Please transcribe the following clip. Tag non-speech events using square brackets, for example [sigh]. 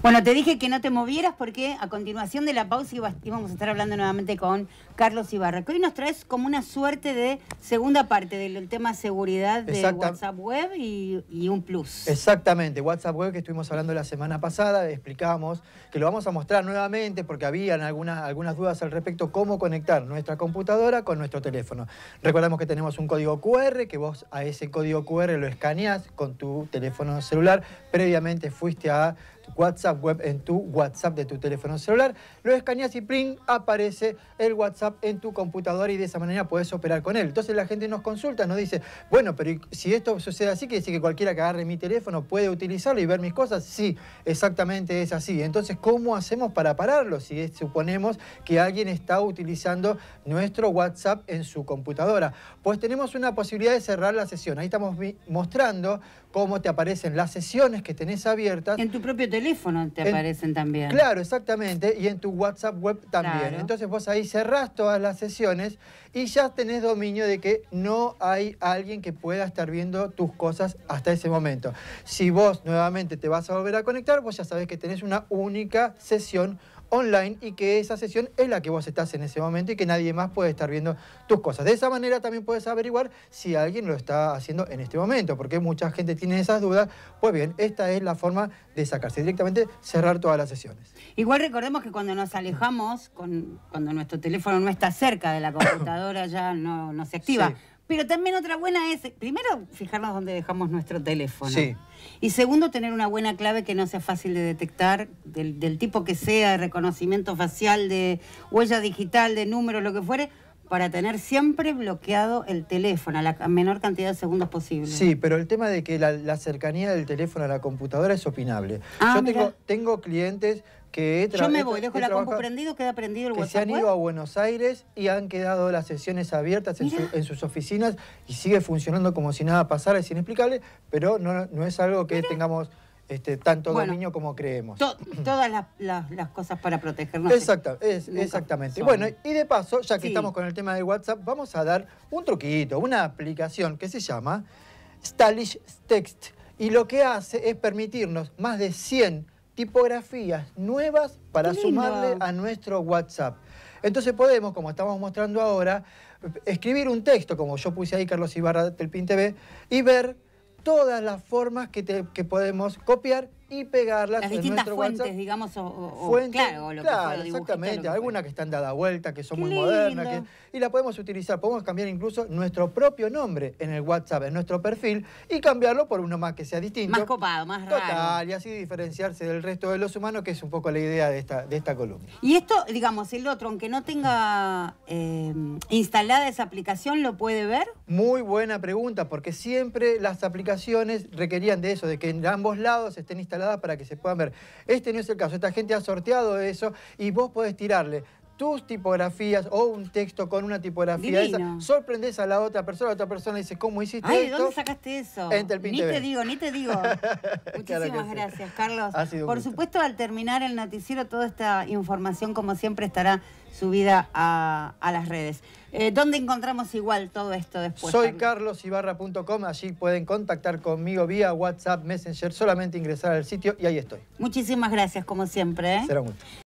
Bueno, te dije que no te movieras porque a continuación de la pausa íbamos a estar hablando nuevamente con Carlos Ibarra, que hoy nos traes como una suerte de segunda parte del tema seguridad de WhatsApp Web y, un plus. Exactamente, WhatsApp Web que estuvimos hablando la semana pasada, explicamos que lo vamos a mostrar nuevamente porque habían algunas, algunas dudas al respecto cómo conectar nuestra computadora con nuestro teléfono. Recordamos que tenemos un código QR, que vos a ese código QR lo escaneás con tu teléfono celular, previamente fuiste a WhatsApp web en tu WhatsApp de tu teléfono celular. Lo escaneas y print aparece el WhatsApp en tu computadora y de esa manera puedes operar con él. Entonces la gente nos consulta, nos dice, bueno, pero si esto sucede así, quiere decir que cualquiera que agarre mi teléfono puede utilizarlo y ver mis cosas. Sí, exactamente es así. Entonces, ¿cómo hacemos para pararlo si suponemos que alguien está utilizando nuestro WhatsApp en su computadora? Pues tenemos una posibilidad de cerrar la sesión. Ahí estamos mostrando cómo te aparecen las sesiones que tenés abiertas. En tu propio teléfono teléfono te aparecen también. Claro, exactamente. Y en tu WhatsApp web también. Entonces vos ahí cerrás todas las sesiones y ya tenés dominio de que no hay alguien que pueda estar viendo tus cosas hasta ese momento. Si vos nuevamente te vas a volver a conectar, vos ya sabés que tenés una única sesión online y que esa sesión es la que vos estás en ese momento y que nadie más puede estar viendo tus cosas. De esa manera también puedes averiguar si alguien lo está haciendo en este momento, porque mucha gente tiene esas dudas. Pues bien, esta es la forma de sacarse directamente, cerrar todas las sesiones. Igual recordemos que cuando nos alejamos, con, cuando nuestro teléfono no está cerca de la computadora, ya no, se activa. Pero también otra buena es, primero, fijarnos dónde dejamos nuestro teléfono. Y segundo, tener una buena clave que no sea fácil de detectar, del, del tipo que sea, de reconocimiento facial, de huella digital, de número, lo que fuere, para tener siempre bloqueado el teléfono a la menor cantidad de segundos posible. Sí, pero el tema de que la, cercanía del teléfono a la computadora es opinable. Ah, Yo tengo, clientes que Yo me voy, dejo la compu prendido, queda prendido el que Se han ido a Buenos Aires y han quedado las sesiones abiertas en, sus oficinas y sigue funcionando como si nada pasara, es inexplicable, pero no, no es algo que tengamos este, tanto dominio como creemos. todas las, cosas para protegernos. exactamente. Bueno, y de paso, ya que estamos con el tema del WhatsApp, vamos a dar un truquito, una aplicación que se llama Stylish Text. Y lo que hace es permitirnos más de 100 tipografías nuevas para sumarle a nuestro WhatsApp. Entonces podemos, como estamos mostrando ahora, escribir un texto, como yo puse ahí Carlos Ibarra del PIN y ver todas las formas que, podemos copiar y pegarlas Las en nuestro fuentes, WhatsApp. digamos, o, fuentes, claro, o lo que que exactamente, algunas que están dadas vuelta, que son muy modernas, y la podemos utilizar, podemos cambiar incluso nuestro propio nombre en el WhatsApp, en nuestro perfil, y cambiarlo por uno más que sea distinto. Más copado, más raro. Total, y así diferenciarse del resto de los humanos, que es un poco la idea de esta, de esta columna. Y esto, digamos, el otro, aunque no tenga eh, instalada esa aplicación, ¿lo puede ver? Muy buena pregunta, porque siempre las aplicaciones requerían de eso, de que en ambos lados estén instaladas para que se puedan ver. Este no es el caso, esta gente ha sorteado eso y vos podés tirarle tus tipografías o un texto con una tipografía esa, sorprendes a la otra persona, la otra persona dice, ¿cómo hiciste Ay, ¿de ¿dónde sacaste eso? ni te digo, ni te digo. [laughs] Muchísimas gracias, Carlos. Por supuesto, al terminar el noticiero, toda esta información, como siempre, estará subida a, a las redes. Eh, ¿Dónde encontramos igual todo esto después? Soy carlosibarra.com, allí pueden contactar conmigo vía WhatsApp, Messenger, solamente ingresar al sitio y ahí estoy. Muchísimas gracias, como siempre. ¿eh? Será un gusto.